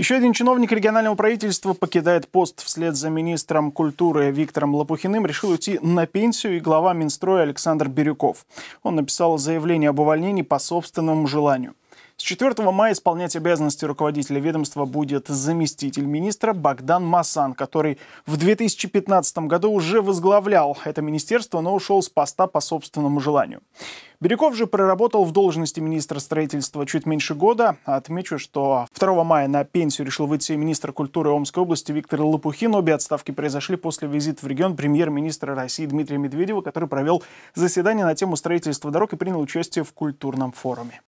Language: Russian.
Еще один чиновник регионального правительства покидает пост вслед за министром культуры Виктором Лопухиным. Решил уйти на пенсию и глава Минстроя Александр Бирюков. Он написал заявление об увольнении по собственному желанию. С 4 мая исполнять обязанности руководителя ведомства будет заместитель министра Богдан Масан, который в 2015 году уже возглавлял это министерство, но ушел с поста по собственному желанию. Бирюков же проработал в должности министра строительства чуть меньше года. Отмечу, что 2 мая на пенсию решил выйти министр культуры Омской области Виктор Лопухин. Обе отставки произошли после визита в регион премьер-министра России Дмитрия Медведева, который провел заседание на тему строительства дорог и принял участие в культурном форуме.